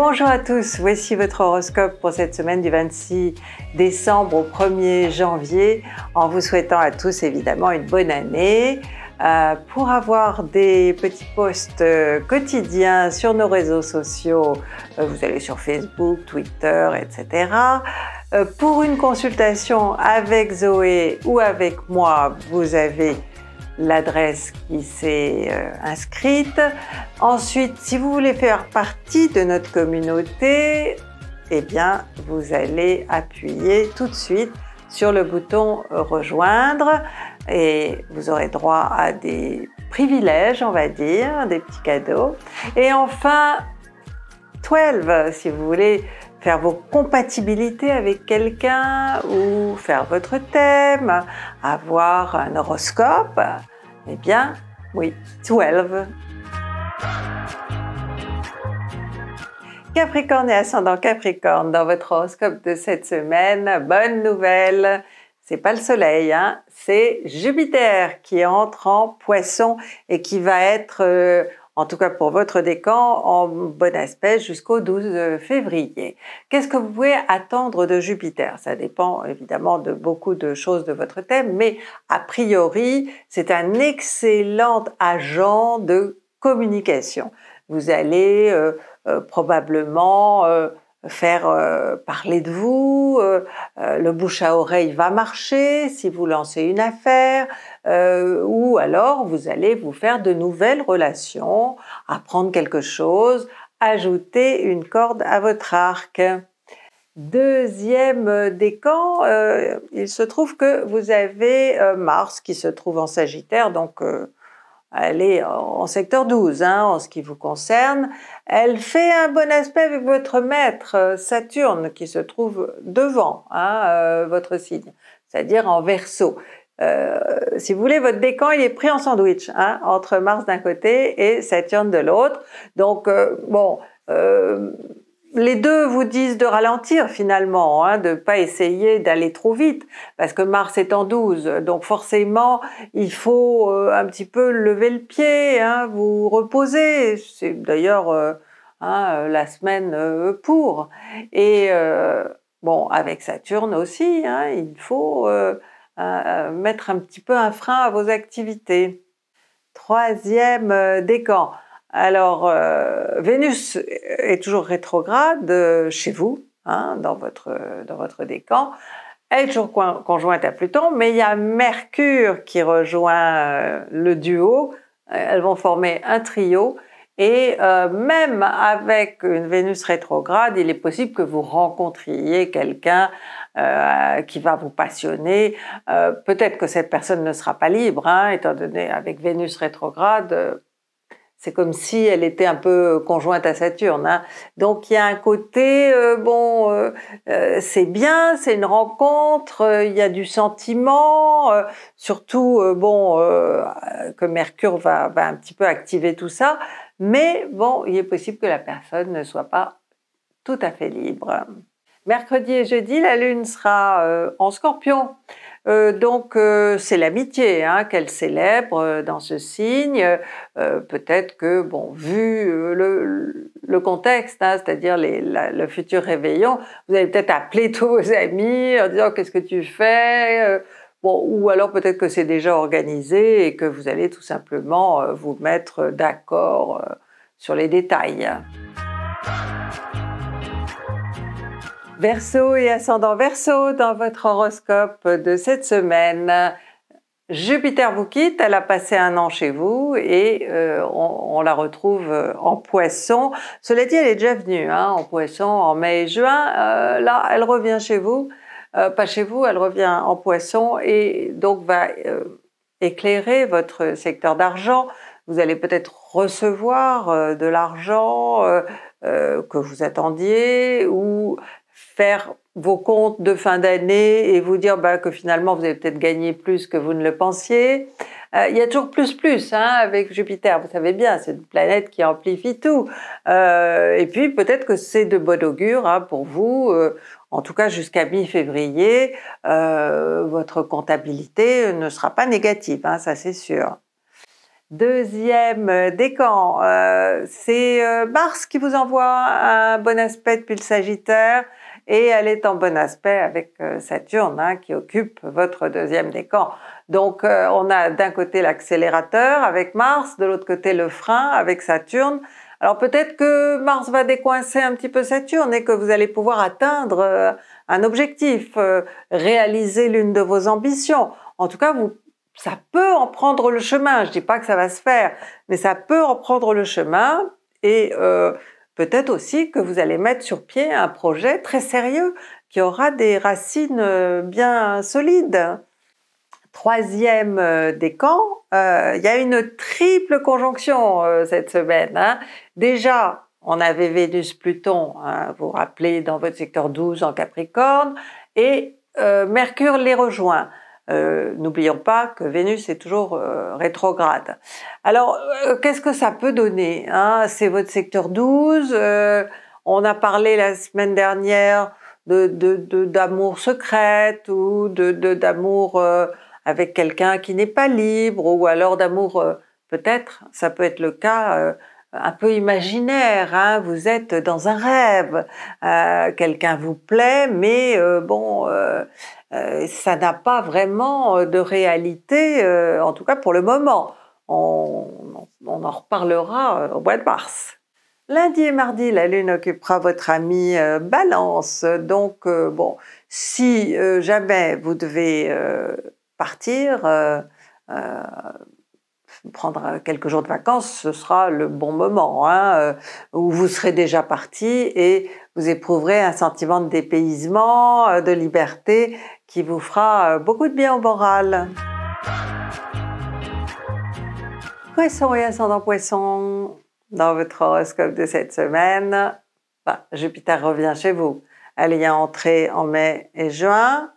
Bonjour à tous, voici votre horoscope pour cette semaine du 26 décembre au 1er janvier, en vous souhaitant à tous évidemment une bonne année. Euh, pour avoir des petits posts euh, quotidiens sur nos réseaux sociaux, euh, vous allez sur Facebook, Twitter, etc. pour une consultation avec Zoé ou avec moi, vous avez l'adresse qui s'est euh, inscrite. Ensuite, si vous voulez faire partie de notre communauté, eh bien, vous allez appuyer tout de suite sur le bouton rejoindre et vous aurez droit à des privilèges, on va dire, des petits cadeaux. Et enfin, 12, si vous voulez faire vos compatibilités avec quelqu'un ou faire votre thème, avoir un horoscope, eh bien, oui, 12. Capricorne et ascendant Capricorne, dans votre horoscope de cette semaine, bonne nouvelle, c'est pas le soleil, hein, c'est Jupiter qui entre en poisson et qui va être euh, en tout cas pour votre décan, en bon aspect jusqu'au 12 février. Qu'est-ce que vous pouvez attendre de Jupiter Ça dépend évidemment de beaucoup de choses de votre thème, mais a priori, c'est un excellent agent de communication. Vous allez euh, euh, probablement... Euh, faire euh, parler de vous, euh, euh, le bouche à oreille va marcher si vous lancez une affaire, ou alors vous allez vous faire de nouvelles relations, apprendre quelque chose, ajouter une corde à votre arc. Deuxième décan, il se trouve que vous avez Mars qui se trouve en Sagittaire, donc elle est en secteur 12 hein, en ce qui vous concerne, elle fait un bon aspect avec votre maître euh, Saturne qui se trouve devant hein, euh, votre signe, c'est-à-dire en verso. Euh, si vous voulez, votre décan, il est pris en sandwich, hein, entre Mars d'un côté et Saturne de l'autre. Donc, bon, les deux vous disent de ralentir finalement, hein, de ne pas essayer d'aller trop vite, parce que Mars est en 12, donc forcément il faut euh, un petit peu lever le pied, hein, vous reposer, c'est d'ailleurs euh, hein, la semaine euh, pour. Et bon, avec Saturne aussi, il faut mettre un petit peu un frein à vos activités. Troisième décan. Alors, euh, Vénus est toujours rétrograde chez vous, hein, dans, votre, dans votre décan. Elle est toujours conjointe à Pluton, mais il y a Mercure qui rejoint euh, le duo. Elles vont former un trio. Et euh, même avec une Vénus rétrograde, il est possible que vous rencontriez quelqu'un qui va vous passionner. Peut-être que cette personne ne sera pas libre, hein, étant donné avec Vénus rétrograde, c'est comme si elle était un peu conjointe à Saturne. Hein. Donc il y a un côté, euh, bon, euh, euh, c'est bien, c'est une rencontre, il y a du sentiment, surtout, bon, que Mercure va, un petit peu activer tout ça, mais bon, il est possible que la personne ne soit pas tout à fait libre. Mercredi et jeudi, la Lune sera en scorpion. Euh, donc euh, c'est l'amitié hein, qu'elle célèbre euh, dans ce signe. Peut-être que, bon, vu le, contexte, hein, c'est-à-dire le futur réveillon, vous allez peut-être appeler tous vos amis en disant qu'est-ce que tu fais Bon, ou alors peut-être que c'est déjà organisé et que vous allez tout simplement vous mettre d'accord sur les détails. Verseau et ascendant Verseau dans votre horoscope de cette semaine. Jupiter vous quitte, elle a passé un an chez vous et euh, on, la retrouve euh, en poisson. Cela dit, elle est déjà venue hein, en poisson en mai et juin. Euh, là, elle revient chez vous, pas chez vous, elle revient en poisson et donc va éclairer votre secteur d'argent. Vous allez peut-être recevoir de l'argent que vous attendiez ou faire vos comptes de fin d'année et vous dire bah, que finalement vous avez peut-être gagné plus que vous ne le pensiez. Euh, il y a toujours plus plus hein, avec Jupiter, vous savez bien, c'est une planète qui amplifie tout. Euh, et puis peut-être que c'est de bon augure hein, pour vous, euh, en tout cas jusqu'à mi-février, votre comptabilité ne sera pas négative, hein, ça c'est sûr. Deuxième décan, c'est Mars qui vous envoie un bon aspect depuis le Sagittaire et elle est en bon aspect avec Saturne euh, hein, qui occupe votre deuxième décan. Donc euh, on a d'un côté l'accélérateur avec Mars, de l'autre côté le frein avec Saturne. Alors peut-être que Mars va décoincer un petit peu Saturne et que vous allez pouvoir atteindre euh, un objectif, réaliser l'une de vos ambitions. En tout cas, vous, ça peut en prendre le chemin. Je dis pas que ça va se faire, mais ça peut en prendre le chemin et Peut-être aussi que vous allez mettre sur pied un projet très sérieux qui aura des racines euh, bien solides. Troisième euh, décan, euh, il y a une triple conjonction cette semaine. Hein. Déjà, on avait Vénus-Pluton, hein, vous vous rappelez, dans votre secteur 12 en Capricorne, et Mercure les rejoint. Euh, n'oublions pas que Vénus est toujours euh, rétrograde. Alors, euh, qu'est-ce que ça peut donner hein C'est votre secteur 12. on a parlé la semaine dernière d'amour de, de secrète ou d'amour avec quelqu'un qui n'est pas libre ou alors d'amour, peut-être, ça peut être le cas un peu imaginaire, hein, vous êtes dans un rêve, euh, quelqu'un vous plaît, mais euh, bon, euh, ça n'a pas vraiment de réalité, en tout cas pour le moment. On, on, en reparlera au mois de mars. Lundi et mardi, la Lune occupera votre ami Balance, donc bon, si jamais vous devez partir, prendre euh, quelques jours de vacances, ce sera le bon moment, hein, euh, où vous serez déjà parti et vous éprouverez un sentiment de dépaysement, euh, de liberté, qui vous fera beaucoup de bien au moral. Poisson et ascendant poisson, dans votre horoscope de cette semaine, bah, Jupiter revient chez vous. Elle y est entrée en mai et juin,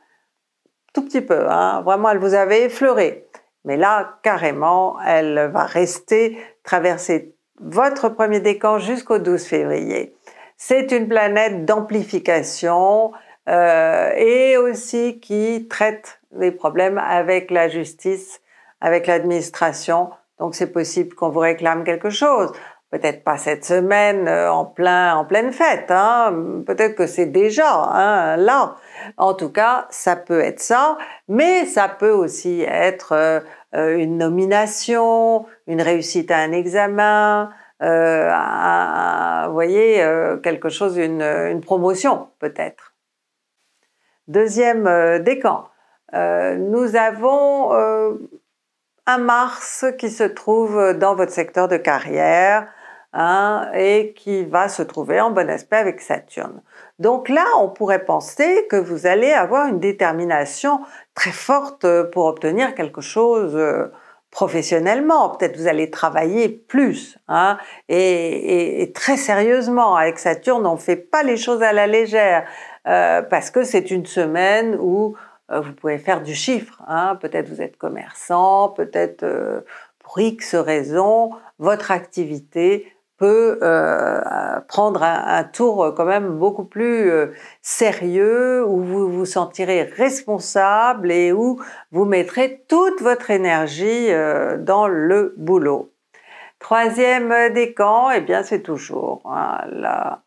tout petit peu, hein, vraiment elle vous avait effleuré. Mais là, carrément, elle va rester, traverser votre premier décan jusqu'au 12 février. C'est une planète d'amplification euh, et aussi qui traite des problèmes avec la justice, avec l'administration. Donc c'est possible qu'on vous réclame quelque chose. Peut-être pas cette semaine euh, en, pleine fête, hein. peut-être que c'est déjà hein, là. En tout cas, ça peut être ça, mais ça peut aussi être euh, euh, une nomination, une réussite à un examen, euh, vous voyez, quelque chose, une, promotion peut-être. Deuxième décan, nous avons un Mars qui se trouve dans votre secteur de carrière hein, et qui va se trouver en bon aspect avec Saturne. Donc là, on pourrait penser que vous allez avoir une détermination très forte euh, pour obtenir quelque chose euh, professionnellement. Peut-être vous allez travailler plus hein, et, très sérieusement. Avec Saturne, on ne fait pas les choses à la légère euh, parce que c'est une semaine où vous pouvez faire du chiffre. Hein. Peut-être vous êtes commerçant, peut-être pour X raison, votre activité euh, prendre un, tour euh, quand même beaucoup plus euh, sérieux, où vous vous sentirez responsable et où vous mettrez toute votre énergie dans le boulot. Troisième décan, et eh bien c'est toujours hein, la,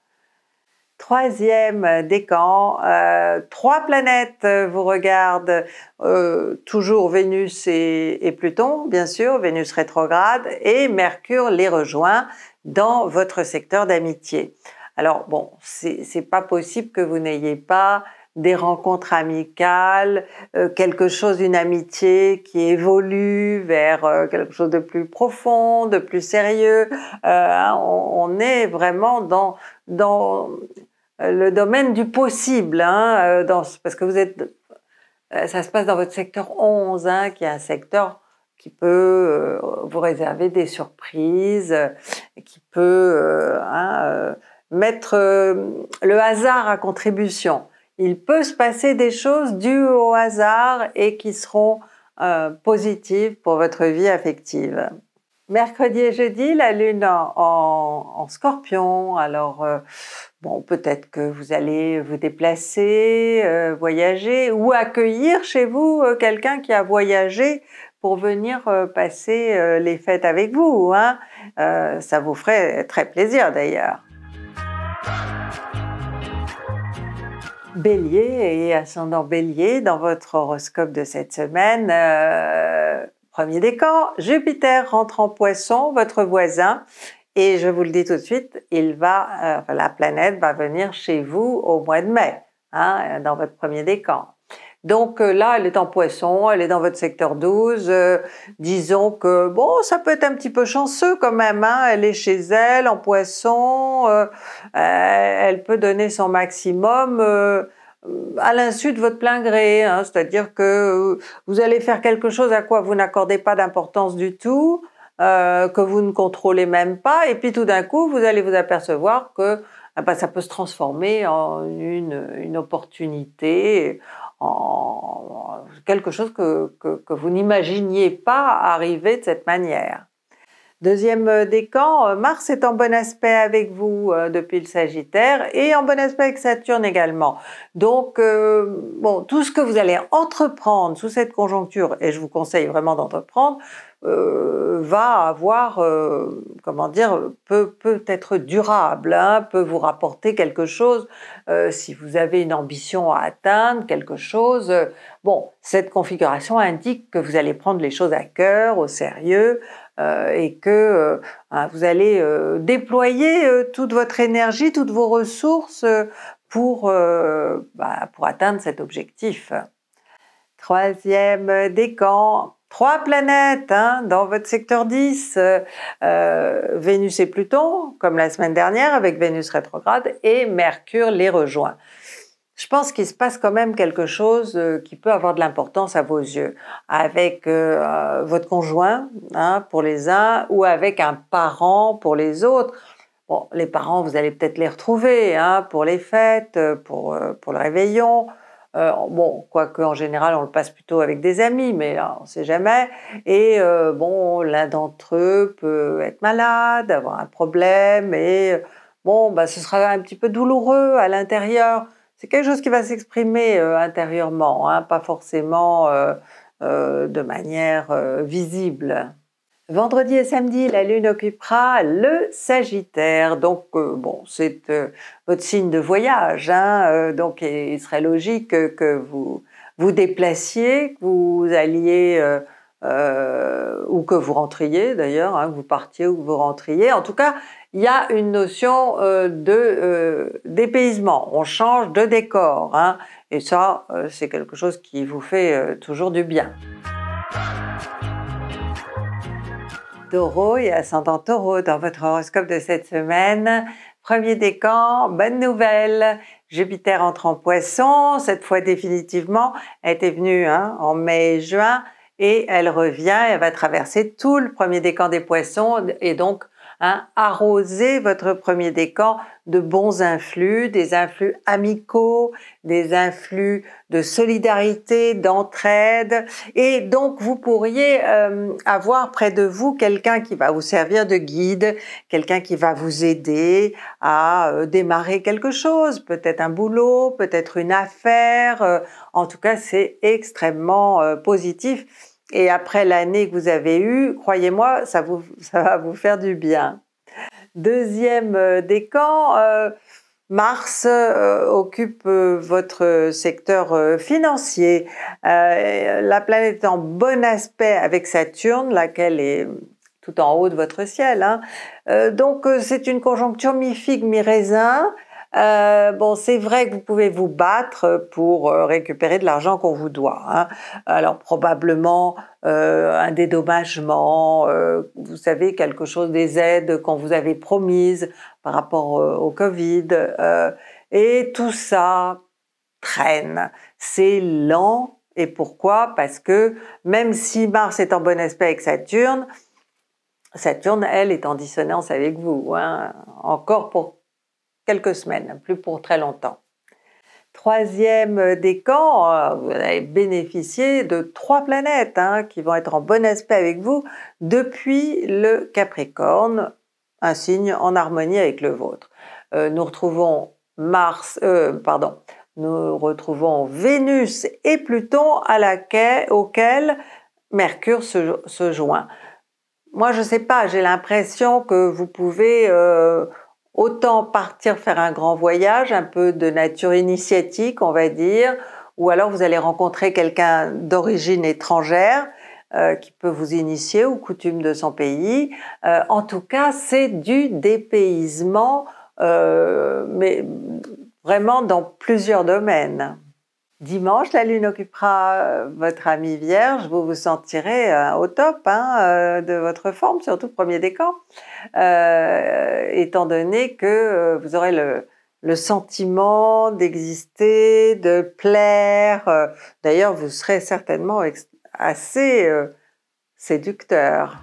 troisième euh, décan. Euh, trois planètes euh, vous regardent, euh, toujours Vénus et, Pluton, bien sûr, Vénus rétrograde, et Mercure les rejoint dans votre secteur d'amitié. Alors bon, c'est pas possible que vous n'ayez pas des rencontres amicales, quelque chose, d'une amitié qui évolue vers quelque chose de plus profond, de plus sérieux. Hein, on, on, est vraiment dans, dans euh, le domaine du possible, hein, euh, parce que vous êtes, euh, ça se passe dans votre secteur 11, hein, qui est un secteur qui peut vous réserver des surprises, qui peut hein, mettre le hasard à contribution. Il peut se passer des choses dues au hasard et qui seront positives pour votre vie affective. Mercredi et jeudi, la lune en, scorpion. Alors, euh, bon, peut-être que vous allez vous déplacer, euh, voyager ou accueillir chez vous euh, quelqu'un qui a voyagé pour venir passer les fêtes avec vous. Hein. ça vous ferait très plaisir d'ailleurs. Bélier et ascendant bélier, dans votre horoscope de cette semaine, Premier décan, Jupiter rentre en poisson, votre voisin, et je vous le dis tout de suite, il va, euh, la planète va venir chez vous au mois de mai, hein, dans votre premier décan. Donc euh, là, elle est en poisson, elle est dans votre secteur 12. Euh, disons que, bon, ça peut être un petit peu chanceux quand même. Hein, elle est chez elle, en poisson. elle peut donner son maximum à euh, l'insu de votre plein gré, hein, c'est-à-dire que euh, vous allez faire quelque chose à quoi vous n'accordez pas d'importance du tout, euh, que vous ne contrôlez même pas, et puis tout d'un coup, vous allez vous apercevoir que ah bah, ça peut se transformer en une, une opportunité, en quelque chose que, que, que vous n'imaginiez pas arriver de cette manière. Deuxième euh, décan, euh, Mars est en bon aspect avec vous euh, depuis le Sagittaire et en bon aspect avec Saturne également. Donc, bon, tout ce que vous allez entreprendre sous cette conjoncture, et je vous conseille vraiment d'entreprendre, euh, va avoir, euh, comment dire, peut, peut être durable, hein, peut vous rapporter quelque chose. Euh, si vous avez une ambition à atteindre, quelque chose, bon, cette configuration indique que vous allez prendre les choses à cœur, au sérieux, et que hein, vous allez déployer toute votre énergie, toutes vos ressources pour, bah, pour atteindre cet objectif. Troisième décan, trois planètes hein, dans votre secteur 10, euh, euh, Vénus et Pluton, comme la semaine dernière avec Vénus rétrograde, et Mercure les rejoint. Je pense qu'il se passe quand même quelque chose euh, qui peut avoir de l'importance à vos yeux, avec votre conjoint hein, pour les uns ou avec un parent pour les autres. Bon, les parents, vous allez peut-être les retrouver hein, pour les fêtes, pour, pour le réveillon, euh, bon, quoique en général, on le passe plutôt avec des amis, mais hein, on ne sait jamais. Et euh, bon, l'un d'entre eux peut être malade, avoir un problème, et bon, bah, ce sera un petit peu douloureux à l'intérieur. C'est quelque chose qui va s'exprimer euh, intérieurement, hein, pas forcément de manière visible. Vendredi et samedi, la Lune occupera le Sagittaire. Donc, euh, bon, c'est euh, votre signe de voyage. Hein, euh, donc, il serait logique que, vous vous déplaciez, que vous alliez ou que vous rentriez d'ailleurs, hein, que vous partiez ou que vous rentriez. En tout cas, il y a une notion de dépaysement. On change de décor. Hein, et ça, c'est quelque chose qui vous fait toujours du bien taureau et ascendant taureau dans votre horoscope de cette semaine. Premier décan, bonne nouvelle. Jupiter entre en poisson, cette fois définitivement. Elle était venue hein, en mai et juin et elle revient, elle va traverser tout le premier décan des poissons et donc Hein, arroser votre premier décan de bons influx, des influx amicaux, des influx de solidarité, d'entraide. Et donc, vous pourriez euh, avoir près de vous quelqu'un qui va vous servir de guide, quelqu'un qui va vous aider à euh, démarrer quelque chose, peut-être un boulot, peut-être une affaire. Euh, en tout cas, c'est extrêmement positif et après l'année que vous avez eue, croyez-moi, ça, va vous faire du bien. Deuxième euh, décan, euh, Mars euh, occupe votre secteur financier. la planète est en bon aspect avec Saturne, laquelle est tout en haut de votre ciel. Hein. donc c'est une conjoncture mi-figue, mi-raisin euh, bon, c'est vrai que vous pouvez vous battre pour euh, récupérer de l'argent qu'on vous doit. Hein. Alors probablement euh, un dédommagement, vous savez, quelque chose des aides qu'on vous avait promises par rapport au Covid. et tout ça traîne. C'est lent. Et pourquoi Parce que même si Mars est en bon aspect avec Saturne, Saturne, elle, est en dissonance avec vous, hein. encore pour quelques semaines, plus pour très longtemps. Troisième euh, décan, euh, vous allez bénéficier de trois planètes hein, qui vont être en bon aspect avec vous depuis le Capricorne, un signe en harmonie avec le vôtre. Euh, nous retrouvons Mars, pardon, nous retrouvons Vénus et Pluton à laquelle, auquel Mercure se, joint. Moi, je ne sais pas, j'ai l'impression que vous pouvez Autant partir faire un grand voyage, un peu de nature initiatique, on va dire, ou alors vous allez rencontrer quelqu'un d'origine étrangère euh, qui peut vous initier aux coutumes de son pays. Euh, en tout cas, c'est du dépaysement, euh, mais vraiment dans plusieurs domaines. Dimanche, la Lune occupera euh, votre ami Vierge, vous vous sentirez euh, au top hein, euh, de votre forme, surtout premier décan, étant donné que vous aurez le, le sentiment d'exister, de plaire. D'ailleurs, vous serez certainement assez séducteur.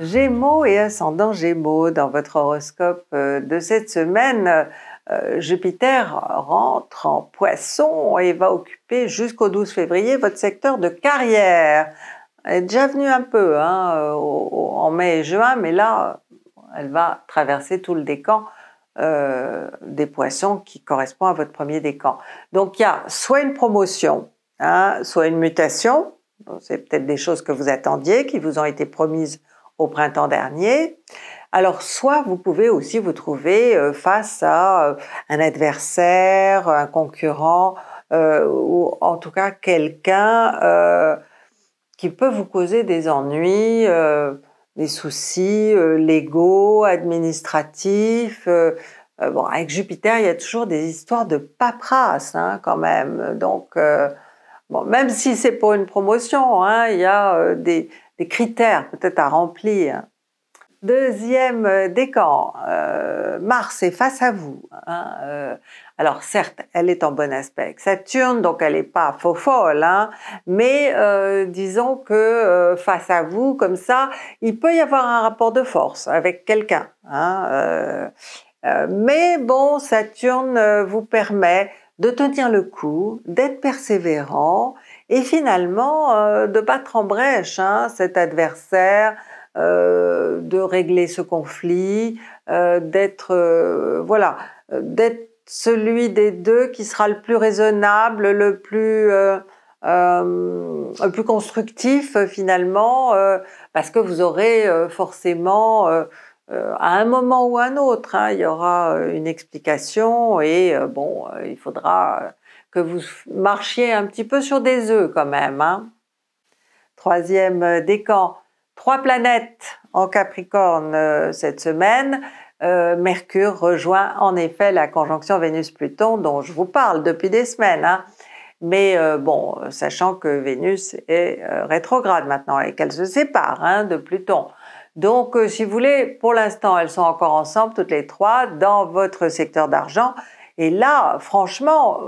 Gémeaux et ascendant Gémeaux dans votre horoscope de cette semaine. Euh, Jupiter rentre en poisson et va occuper jusqu'au 12 février votre secteur de carrière. Elle est déjà venue un peu hein, en mai et juin, mais là, elle va traverser tout le décan euh, des poissons qui correspond à votre premier décan. Donc il y a soit une promotion, hein, soit une mutation, c'est peut-être des choses que vous attendiez, qui vous ont été promises au printemps dernier, alors, soit vous pouvez aussi vous trouver euh, face à euh, un adversaire, un concurrent, euh, ou en tout cas quelqu'un qui peut vous causer des ennuis, des soucis légaux, administratifs. bon, avec Jupiter, il y a toujours des histoires de paperasse hein, quand même. Donc, bon, même si c'est pour une promotion, hein, il y a des critères peut-être à remplir. Deuxième euh, décan, euh, Mars est face à vous. Hein, euh. alors certes, elle est en bon aspect. Saturne, donc elle n'est pas faux folle, hein, mais disons que face à vous, comme ça, il peut y avoir un rapport de force avec quelqu'un. Hein, mais bon, Saturne vous permet de tenir le coup, d'être persévérant et finalement de battre en brèche cet adversaire euh, de régler ce conflit, euh, d'être euh, voilà, d'être celui des deux qui sera le plus raisonnable, le plus le plus constructif finalement, parce que vous aurez forcément à un moment ou à un autre, hein, il y aura une explication et bon, il faudra que vous marchiez un petit peu sur des œufs quand même. Hein. Troisième décan, Trois planètes en Capricorne euh, cette semaine. Euh, Mercure rejoint en effet la conjonction Vénus-Pluton dont je vous parle depuis des semaines. Hein. Mais euh, bon, sachant que Vénus est rétrograde maintenant et qu'elle se sépare hein, de Pluton. Donc, si vous voulez, pour l'instant, elles sont encore ensemble, toutes les trois, dans votre secteur d'argent. Et là, franchement,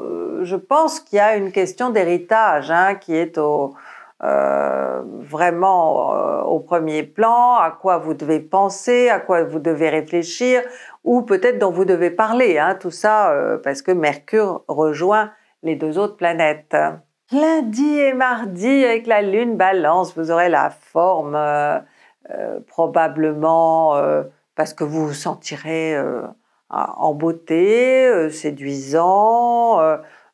je pense qu'il y a une question d'héritage hein, qui est au, euh, vraiment euh, au premier plan, à quoi vous devez penser, à quoi vous devez réfléchir, ou peut-être dont vous devez parler. Hein, tout ça euh, parce que Mercure rejoint les deux autres planètes. Lundi et mardi, avec la Lune Balance, vous aurez la forme probablement parce que vous vous sentirez en beauté, séduisant.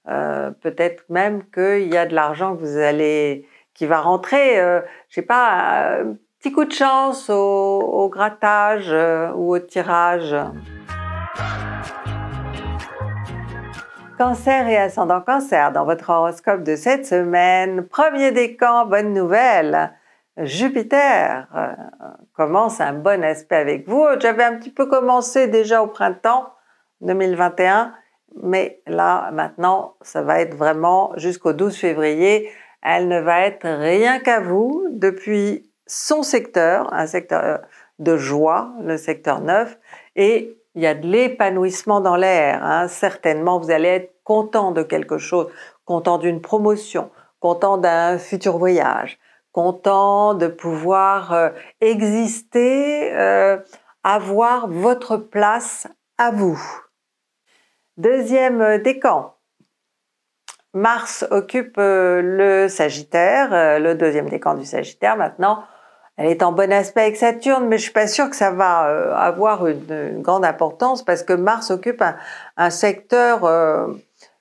peut-être même qu'il y a de l'argent que vous allez qui va rentrer, je euh, je sais pas, un euh, petit coup de chance au, grattage euh, ou au tirage. Cancer et ascendant cancer, dans votre horoscope de cette semaine, premier décan, bonne nouvelle. Jupiter commence un bon aspect avec vous. J'avais un petit peu commencé déjà au printemps 2021, mais là maintenant, ça va être vraiment jusqu'au 12 février elle ne va être rien qu'à vous depuis son secteur, un secteur euh, de joie, le secteur 9, et il y a de l'épanouissement dans l'air. Hein. Certainement, vous allez être content de quelque chose, content d'une promotion, content d'un futur voyage, content de pouvoir euh, exister, euh, avoir votre place à vous. Deuxième décan, Mars occupe euh, le Sagittaire, euh, le deuxième décan du Sagittaire maintenant. Elle est en bon aspect avec Saturne, mais je suis pas sûre que ça va euh, avoir une, grande importance parce que Mars occupe un, secteur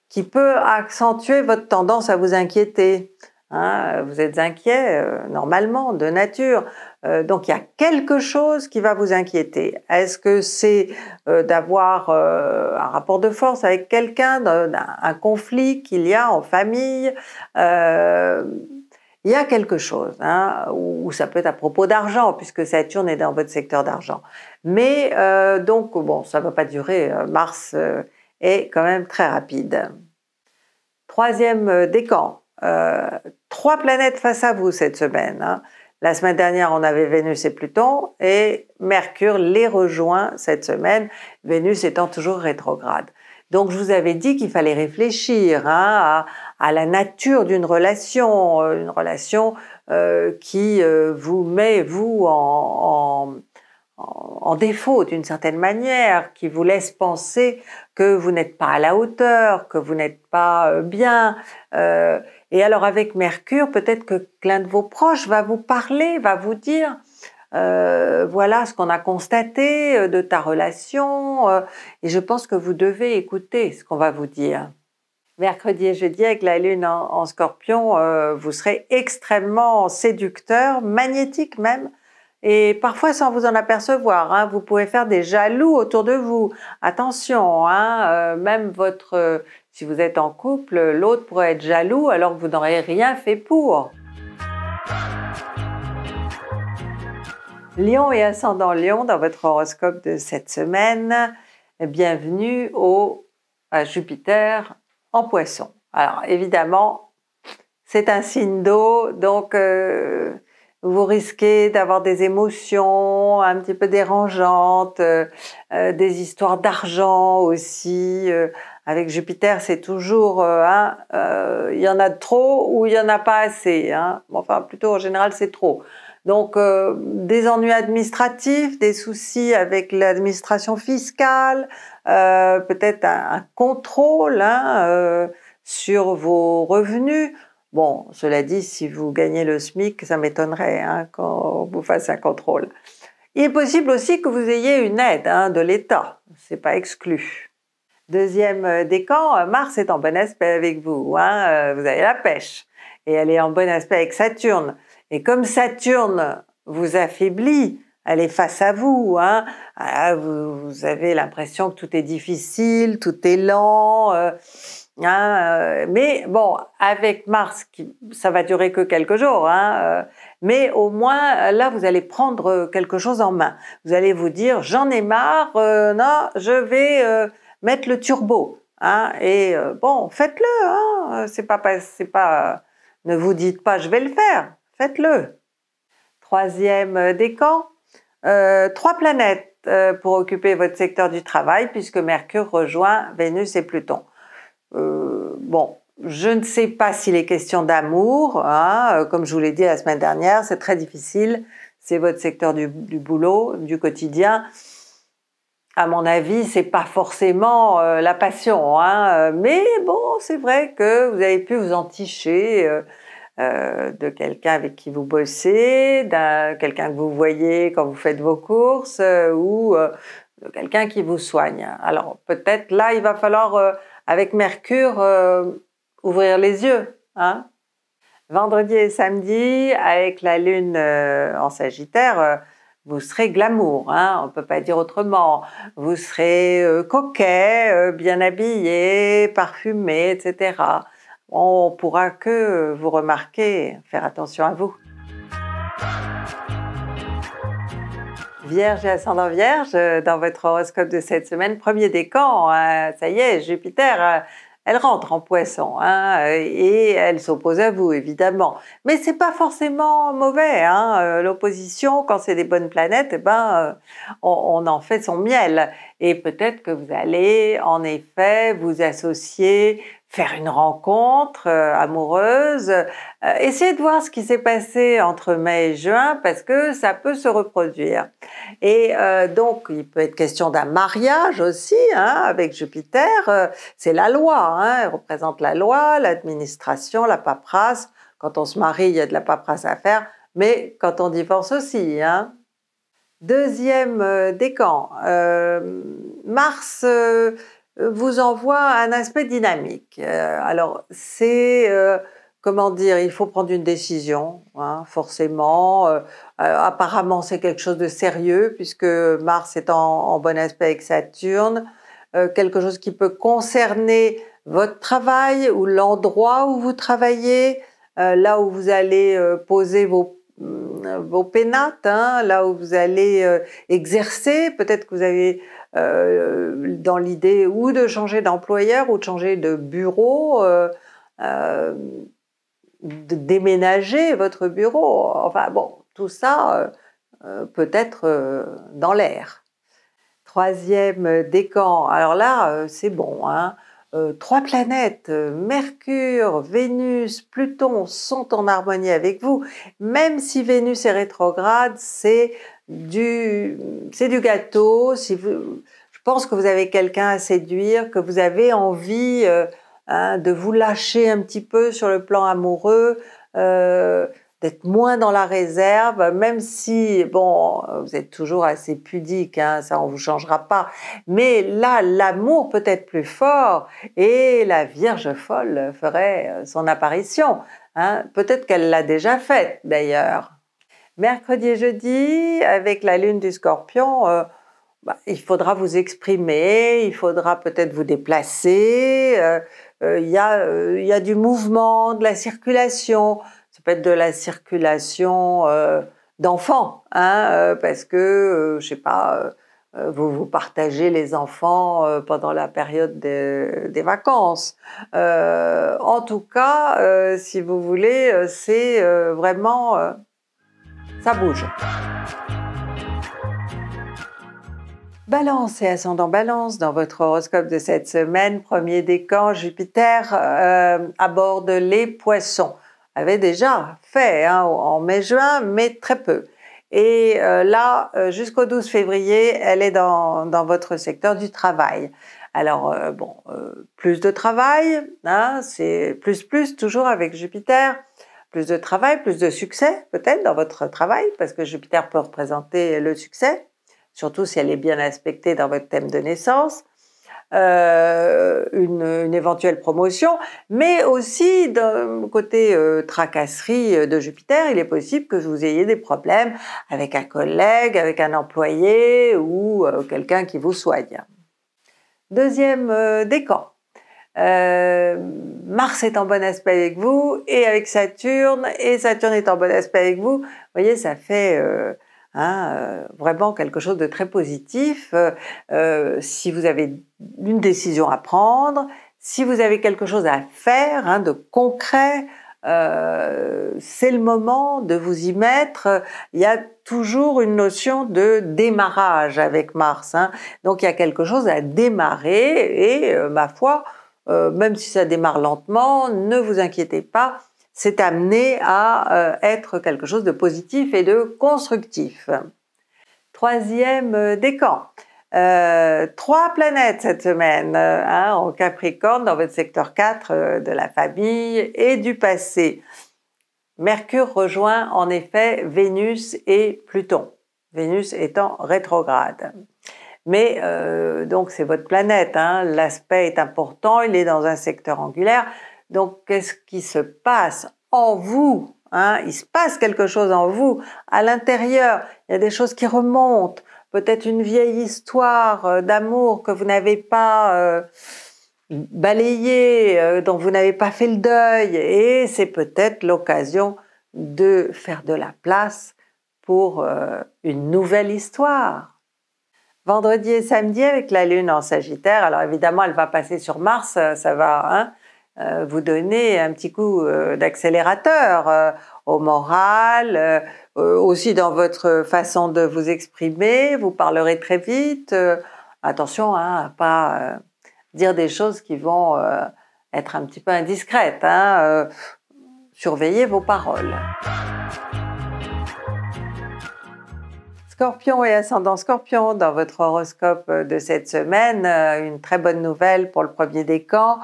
qui peut accentuer votre tendance à vous inquiéter. Hein, vous êtes inquiet euh, normalement de nature. Euh, donc il y a quelque chose qui va vous inquiéter. Est-ce que c'est euh, d'avoir un rapport de force avec quelqu'un, un, conflit qu'il y a en famille il y a quelque chose, hein, ou, ça peut être à propos d'argent, puisque Saturne est dans votre secteur d'argent. Mais donc, bon, ça ne va pas durer. Mars est quand même très rapide. Troisième décan, euh, trois planètes face à vous cette semaine. Hein. La semaine dernière, on avait Vénus et Pluton, et Mercure les rejoint cette semaine, Vénus étant toujours rétrograde. Donc je vous avais dit qu'il fallait réfléchir hein, à, la nature d'une relation, euh, une relation euh, qui vous met, vous, en, défaut d'une certaine manière, qui vous laisse penser que vous n'êtes pas à la hauteur, que vous n'êtes pas bien. Et alors avec Mercure, peut-être que l'un de vos proches va vous parler, va vous dire, euh, voilà ce qu'on a constaté euh, de ta relation, euh, et je pense que vous devez écouter ce qu'on va vous dire. Mercredi et jeudi, avec la lune en, scorpion, vous serez extrêmement séducteur, magnétique même, et parfois sans vous en apercevoir. Hein. vous pouvez faire des jaloux autour de vous. Attention, hein, même votre si vous êtes en couple, l'autre pourrait être jaloux alors que vous n'aurez rien fait pour. Lion et ascendant Lion dans votre horoscope de cette semaine. Bienvenue au à Jupiter en Poisson. Alors évidemment, c'est un signe d'eau, donc euh, vous risquez d'avoir des émotions un petit peu dérangeantes, euh, euh, des histoires d'argent aussi avec Jupiter, c'est toujours euh, il hein, euh, y en a trop ou il y en a pas assez. Hein. Enfin, plutôt en général, c'est trop. Donc, euh, des ennuis administratifs, des soucis avec l'administration fiscale, peut-être un, contrôle hein, sur vos revenus. Bon, cela dit, si vous gagnez le SMIC, ça m'étonnerait hein, qu'on vous fasse un contrôle. Il est possible aussi que vous ayez une aide de l'État, c'est pas exclu. Deuxième euh, décan, euh, Mars est en bon aspect avec vous. Hein, euh, vous avez la pêche. Et elle est en bon aspect avec Saturne. Et comme Saturne vous affaiblit, elle est face à vous. Hein, vous, avez l'impression que tout est difficile, tout est lent. Hein, mais bon, avec Mars, ça va durer que quelques jours. mais au moins, là, vous allez prendre quelque chose en main. Vous allez vous dire, j'en ai marre, non, je vais mettre le turbo. Hein, et euh, bon, faites-le. Hein, euh, c'est pas, c'est pas. Euh, ne vous dites pas, je vais le faire. Faites-le. Troisième décan. Euh, trois planètes pour occuper votre secteur du travail puisque Mercure rejoint Vénus et Pluton. bon, je ne sais pas s'il est question d'amour. Hein, comme je vous l'ai dit la semaine dernière, c'est très difficile. C'est votre secteur du boulot, du quotidien à mon avis, c'est pas forcément euh, la passion, hein, euh, mais bon, c'est vrai que vous avez pu vous enticher euh, de quelqu'un avec qui vous bossez, d'un quelqu'un que vous voyez quand vous faites vos courses, ou de quelqu'un qui vous soigne. Alors peut-être là, il va falloir avec Mercure ouvrir les yeux, hein. vendredi et samedi, avec la lune en Sagittaire, vous serez glamour, hein, on ne peut pas dire autrement. Vous serez euh, coquet, euh, bien habillé, parfumé, etc. On ne pourra que vous remarquer, faire attention à vous. Vierge et ascendant Vierge, euh, dans votre horoscope de cette semaine, premier décan, hein. ça y est, Jupiter elle rentre en poisson hein, euh, et elle s'oppose à vous évidemment. Mais c'est pas forcément mauvais. Hein, euh, l'opposition, quand c'est des bonnes planètes, eh ben, euh, on, en fait son miel. Et peut-être que vous allez en effet vous associer faire une rencontre euh, amoureuse, euh, essayer de voir ce qui s'est passé entre mai et juin parce que ça peut se reproduire. Et euh, donc, il peut être question d'un mariage aussi hein, avec Jupiter. c'est la loi, hein, Elle représente la loi, l'administration, la paperasse. Quand on se marie, il y a de la paperasse à faire, mais quand on divorce aussi. Hein. Deuxième décan, Mars euh, vous envoie un aspect dynamique. Euh, alors, c'est euh, comment dire, il faut prendre une décision, hein, forcément. apparemment, c'est quelque chose de sérieux puisque Mars est en, bon aspect avec Saturne, quelque chose qui peut concerner votre travail ou l'endroit où vous travaillez, là où vous allez poser vos, hum, pénates, hein, là où vous allez exercer. Peut-être que vous avez euh, dans l'idée ou de changer d'employeur ou de changer de bureau, euh, euh, de déménager votre bureau. Enfin bon, tout ça peut être dans l'air. Troisième décan, alors là, c'est bon. Hein. trois planètes, Mercure, Vénus, Pluton, sont en harmonie avec vous. Même si Vénus est rétrograde, c'est du, c'est du gâteau. Si je pense que vous avez quelqu'un à séduire, que vous avez envie euh, hein, de vous lâcher un petit peu sur le plan amoureux, euh, d'être moins dans la réserve, même si, bon, vous êtes toujours assez pudique, hein, ça on vous changera pas. Mais là, l'amour peut être plus fort et la Vierge folle ferait euh, son apparition. Hein. Peut-être qu'elle l'a déjà faite d'ailleurs. Mercredi et jeudi, avec la lune du scorpion, euh, bah, il faudra vous exprimer, il faudra peut-être vous déplacer, euh, euh, il y, a, du mouvement, de la circulation, ça peut être de la circulation d'enfants, hein, parce que, je ne sais pas, vous vous partagez les enfants pendant la période des vacances. en tout cas, si vous voulez, c'est vraiment ça bouge. Balance et ascendant balance dans votre horoscope de cette semaine, premier décan, Jupiter aborde euh, les poissons. Avait déjà fait hein, en mai-juin, mais très peu. Et euh, là, euh, jusqu'au 12 février, elle est dans, votre secteur du travail. Alors, bon, plus de travail, hein, c'est plus plus, toujours avec Jupiter plus de travail, plus de succès peut-être dans votre travail, parce que Jupiter peut représenter le succès, surtout si elle est bien inspectée dans votre thème de naissance. Euh, une, éventuelle promotion, mais aussi d'un côté euh, tracasserie euh, de Jupiter, il est possible que vous ayez des problèmes avec un collègue, avec un employé ou quelqu'un qui vous soigne. Deuxième décan, euh, Mars est en bon aspect avec vous, et avec Saturne, et Saturne est en bon aspect avec vous. Vous voyez, ça fait euh, hein, euh, vraiment quelque chose de très positif. si vous avez une décision à prendre, si vous avez quelque chose à faire hein, de concret, c'est le moment de vous y mettre. Il y a toujours une notion de démarrage avec Mars. Hein. Donc il y a quelque chose à démarrer et, ma foi, euh, même si ça démarre lentement, ne vous inquiétez pas, c'est amené à euh, être quelque chose de positif et de constructif. Troisième euh, décan. trois planètes cette semaine hein, en Capricorne dans votre secteur 4 de la famille et du passé. Mercure rejoint en effet Vénus et Pluton, Vénus étant rétrograde. Mais euh, donc c'est votre planète, hein, l'aspect est important, il est dans un secteur angulaire. Donc qu'est-ce qui se passe en vous hein Il se passe quelque chose en vous, à l'intérieur, il y a des choses qui remontent, peut-être une vieille histoire euh, d'amour que vous n'avez pas... Euh, balayée, euh, dont vous n'avez pas fait le deuil, et c'est peut-être l'occasion de faire de la place pour une nouvelle histoire vendredi et samedi avec la Lune en Sagittaire. Alors évidemment, elle va passer sur Mars, euh, ça va hein, euh, vous donner un petit coup euh, d'accélérateur au moral, aussi dans votre façon de vous exprimer. Vous parlerez très vite. attention à hein, à pas dire des choses qui vont être un petit peu indiscrètes. Hein, surveillez vos paroles. Scorpion et ascendant Scorpion, dans votre horoscope euh, de cette semaine, euh, une très bonne nouvelle pour le premier décan.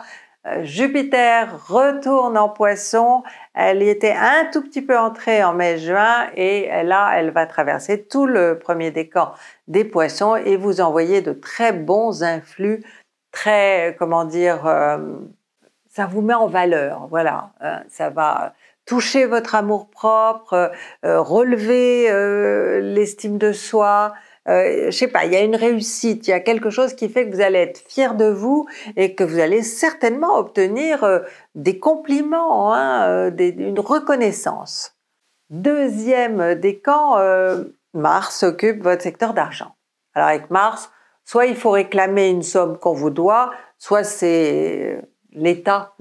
Euh, Jupiter retourne en poisson. Elle y était un tout petit peu entrée en mai-juin et là, elle va traverser tout le premier décan des poissons et vous envoyer de très bons influx, très, comment dire, ça vous met en valeur. Voilà, ça va toucher votre amour-propre, euh, euh, relever euh, l'estime de soi. Je je sais pas, il y a une réussite, il y a quelque chose qui fait que vous allez être fier de vous et que vous allez certainement obtenir des compliments, hein, une reconnaissance. Deuxième décan, Mars occupe votre secteur d'argent. Alors avec Mars, soit il faut réclamer une somme qu'on vous doit, soit c'est l'État,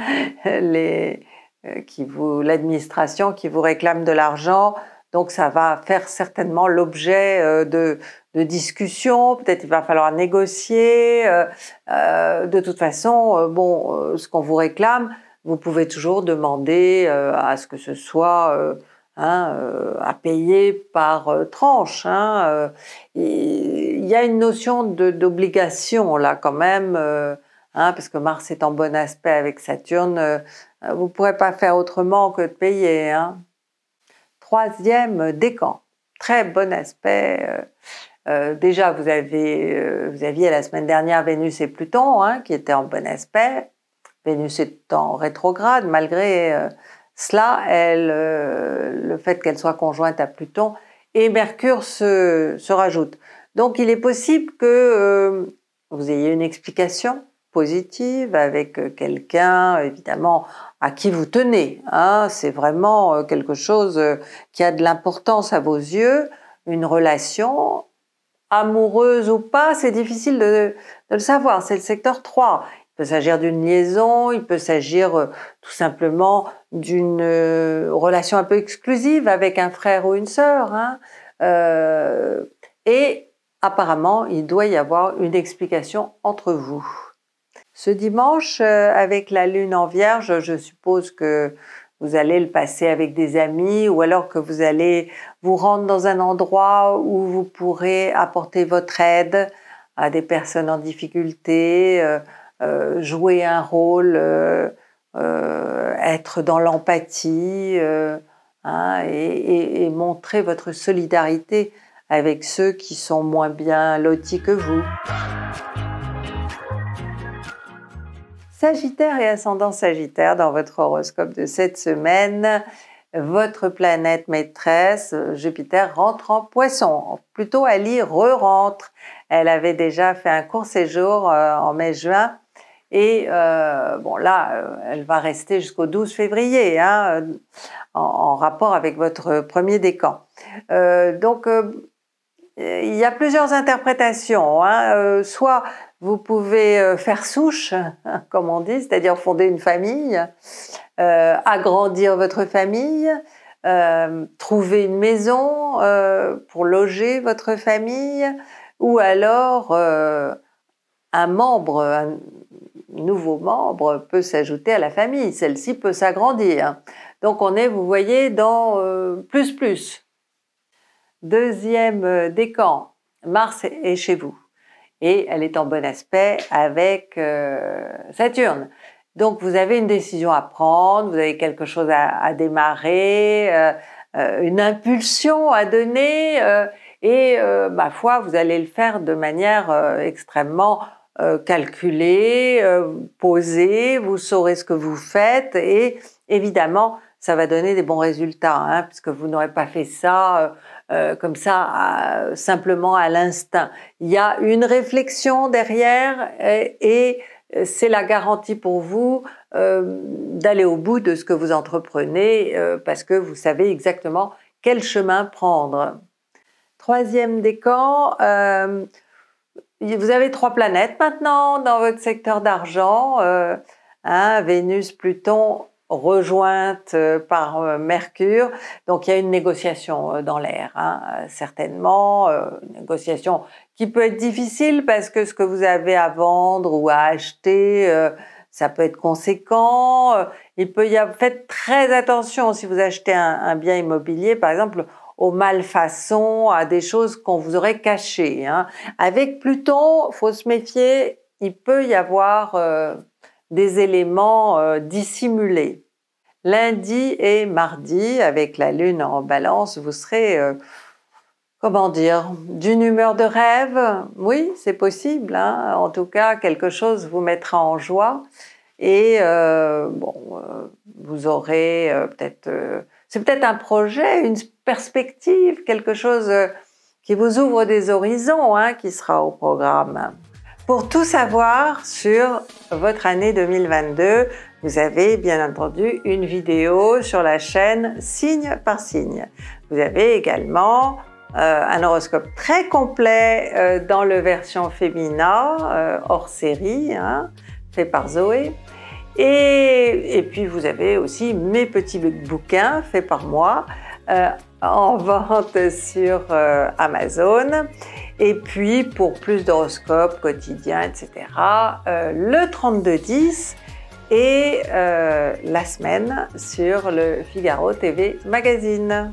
les, euh, qui vous, l'administration qui vous réclame de l'argent. Donc ça va faire certainement l'objet euh, de, de discussions. Peut-être il va falloir négocier. Euh, de toute façon, bon, ce qu'on vous réclame, vous pouvez toujours demander à ce que ce soit Hein, à payer par tranche. Hein, il y a une notion d'obligation là quand même, hein, parce que Mars est en bon aspect avec Saturne, euh, vous ne pourrez pas faire autrement que de payer. Hein. Troisième euh, décan. Très bon aspect. Euh, déjà, vous, aviez la semaine dernière Vénus et Pluton hein, qui étaient en bon aspect. Vénus est en rétrograde. Malgré cela, le fait qu'elle soit conjointe à Pluton et Mercure se, se rajoute. Donc, il est possible que vous ayez une explication positive avec euh, quelqu'un, évidemment, à qui vous tenez. Hein. C'est vraiment euh, quelque chose euh, qui a de l'importance à vos yeux. Une relation amoureuse ou pas, c'est difficile de, le savoir. C'est le secteur 3. Il peut s'agir d'une liaison, il peut s'agir tout simplement d'une relation un peu exclusive avec un frère ou une sœur. Hein. et apparemment, il doit y avoir une explication entre vous. Ce dimanche, euh, avec la lune en vierge, je suppose que vous allez le passer avec des amis ou alors que vous allez vous rendre dans un endroit où vous pourrez apporter votre aide à des personnes en difficulté, euh, euh, jouer un rôle, être dans l'empathie hein, et montrer votre solidarité avec ceux qui sont moins bien lotis que vous. Sagittaire et ascendant Sagittaire dans votre horoscope de cette semaine. Votre planète maîtresse, euh, Jupiter, rentre en poisson. Plutôt, Ali re-rentre. Elle avait déjà fait un court séjour euh, en mai-juin. Et euh, bon, là, elle va rester jusqu'au 12 février, hein, en, rapport avec votre premier décan. donc, il y a plusieurs interprétations. Hein. soit vous pouvez euh, faire souche, comme on dit, c'est-à-dire fonder une famille, euh, agrandir votre famille, euh, trouver une maison pour loger votre famille, ou alors un membre, un nouveau membre peut s'ajouter à la famille, celle-ci peut s'agrandir. Donc on est, vous voyez, dans plus plus. Deuxième décan, Mars est chez vous et elle est en bon aspect avec euh, Saturne. Donc vous avez une décision à prendre, vous avez quelque chose à, démarrer, euh, euh, une impulsion à donner, et ma foi, vous allez le faire de manière extrêmement calculée, posée, vous saurez ce que vous faites, et évidemment, ça va donner des bons résultats, hein, puisque vous n'aurez pas fait ça euh, comme ça simplement à l'instinct. Il y a une réflexion derrière et, euh, c'est la garantie pour vous euh, d'aller au bout de ce que vous entreprenez parce que vous savez exactement quel chemin prendre. Troisième décan, vous avez trois planètes maintenant dans votre secteur d'argent, hein, Vénus, Pluton rejointe euh, par euh, Mercure. Donc il y a une négociation euh, dans l'air, hein, certainement, une négociation qui peut être difficile parce que ce que vous avez à vendre ou à acheter, ça peut être conséquent. Il peut y avoir, faites très attention si vous achetez un, bien immobilier, par exemple, aux malfaçons, à des choses qu'on vous aurait cachées. Hein. Avec Pluton, faut se méfier. Il peut y avoir des éléments euh, dissimulés. Lundi et mardi, avec la lune en balance, vous serez, euh, comment dire, d'une humeur de rêve. Oui, c'est possible. Hein. en tout cas, quelque chose vous mettra en joie. Et euh, bon, vous aurez peut-être... c'est peut-être un projet, une perspective, quelque chose qui vous ouvre des horizons hein, qui sera au programme. Pour tout savoir sur votre année 2022, vous avez bien entendu une vidéo sur la chaîne Signe par Signe. Vous avez également euh, un horoscope très complet euh, dans le version féminin, euh, hors série, hein, fait par Zoé. Et, et, puis vous avez aussi mes petits bouquins faits par moi en vente sur Amazon. Et puis, pour plus d'horoscopes quotidiens, etc., euh, le le 10 et euh, la semaine sur le Figaro TV Magazine.